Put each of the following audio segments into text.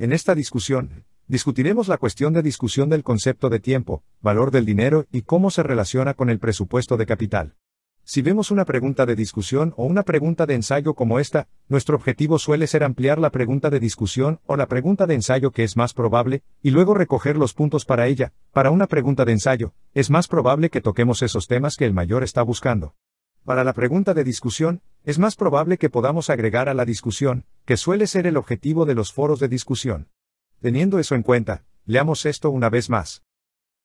En esta discusión, discutiremos la cuestión de discusión del concepto de tiempo, valor del dinero y cómo se relaciona con el presupuesto de capital. Si vemos una pregunta de discusión o una pregunta de ensayo como esta, nuestro objetivo suele ser ampliar la pregunta de discusión o la pregunta de ensayo que es más probable, y luego recoger los puntos para ella. Para una pregunta de ensayo, es más probable que toquemos esos temas que el mayor está buscando. Para la pregunta de discusión, es más probable que podamos agregar a la discusión, que suele ser el objetivo de los foros de discusión. Teniendo eso en cuenta, leamos esto una vez más.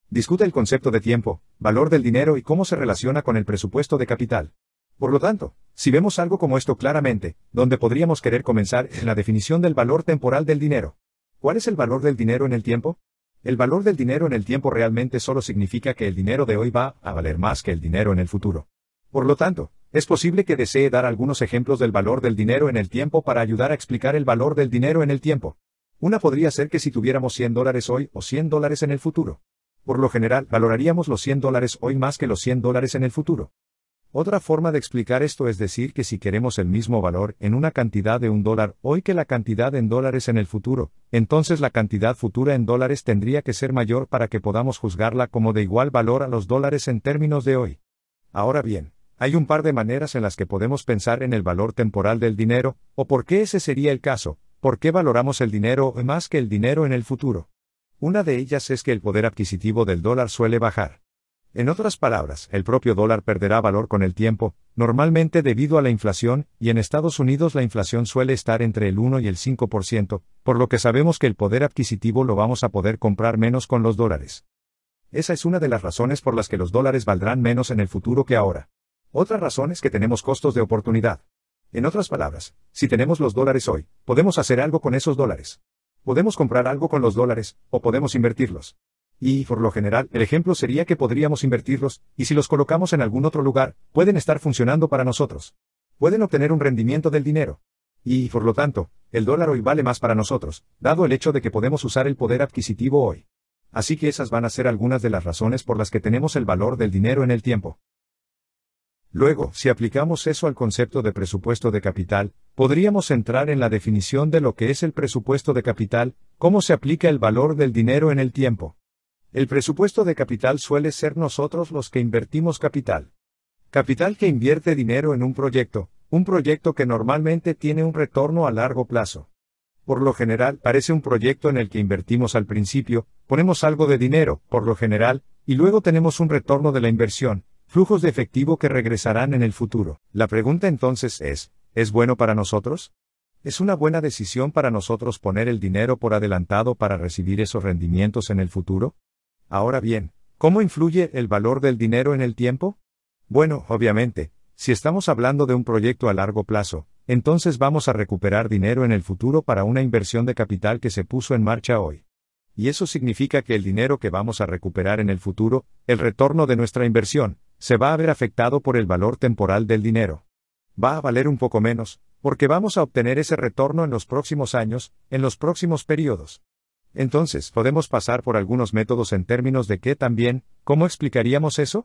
Discuta el concepto de tiempo, valor del dinero y cómo se relaciona con el presupuesto de capital. Por lo tanto, si vemos algo como esto claramente, donde podríamos querer comenzar es la definición del valor temporal del dinero. ¿Cuál es el valor del dinero en el tiempo? El valor del dinero en el tiempo realmente solo significa que el dinero de hoy va a valer más que el dinero en el futuro. Por lo tanto, es posible que desee dar algunos ejemplos del valor del dinero en el tiempo para ayudar a explicar el valor del dinero en el tiempo. Una podría ser que si tuviéramos 100 dólares hoy o 100 dólares en el futuro. Por lo general, valoraríamos los 100 dólares hoy más que los 100 dólares en el futuro. Otra forma de explicar esto es decir que si queremos el mismo valor en una cantidad de un dólar hoy que la cantidad en dólares en el futuro, entonces la cantidad futura en dólares tendría que ser mayor para que podamos juzgarla como de igual valor a los dólares en términos de hoy. Ahora bien, hay un par de maneras en las que podemos pensar en el valor temporal del dinero, o por qué ese sería el caso, por qué valoramos el dinero más que el dinero en el futuro. Una de ellas es que el poder adquisitivo del dólar suele bajar. En otras palabras, el propio dólar perderá valor con el tiempo, normalmente debido a la inflación, y en Estados Unidos la inflación suele estar entre el 1 y el 5%, por lo que sabemos que el poder adquisitivo lo vamos a poder comprar menos con los dólares. Esa es una de las razones por las que los dólares valdrán menos en el futuro que ahora. Otra razón es que tenemos costos de oportunidad. En otras palabras, si tenemos los dólares hoy, podemos hacer algo con esos dólares. Podemos comprar algo con los dólares, o podemos invertirlos. Y, por lo general, el ejemplo sería que podríamos invertirlos, y si los colocamos en algún otro lugar, pueden estar funcionando para nosotros. Pueden obtener un rendimiento del dinero. Y, por lo tanto, el dólar hoy vale más para nosotros, dado el hecho de que podemos usar el poder adquisitivo hoy. Así que esas van a ser algunas de las razones por las que tenemos el valor del dinero en el tiempo. Luego, si aplicamos eso al concepto de presupuesto de capital, podríamos entrar en la definición de lo que es el presupuesto de capital, cómo se aplica el valor del dinero en el tiempo. El presupuesto de capital suele ser nosotros los que invertimos capital. Capital que invierte dinero en un proyecto, un proyecto que normalmente tiene un retorno a largo plazo. Por lo general, parece un proyecto en el que invertimos al principio, ponemos algo de dinero, por lo general, y luego tenemos un retorno de la inversión, Flujos de efectivo que regresarán en el futuro. La pregunta entonces es, ¿es bueno para nosotros? Es una buena decisión para nosotros poner el dinero por adelantado para recibir esos rendimientos en el futuro. Ahora bien, ¿cómo influye el valor del dinero en el tiempo? Bueno, obviamente, si estamos hablando de un proyecto a largo plazo, entonces vamos a recuperar dinero en el futuro para una inversión de capital que se puso en marcha hoy. Y eso significa que el dinero que vamos a recuperar en el futuro, el retorno de nuestra inversión, se va a ver afectado por el valor temporal del dinero. Va a valer un poco menos, porque vamos a obtener ese retorno en los próximos años, en los próximos periodos. Entonces, podemos pasar por algunos métodos en términos de qué también, ¿cómo explicaríamos eso?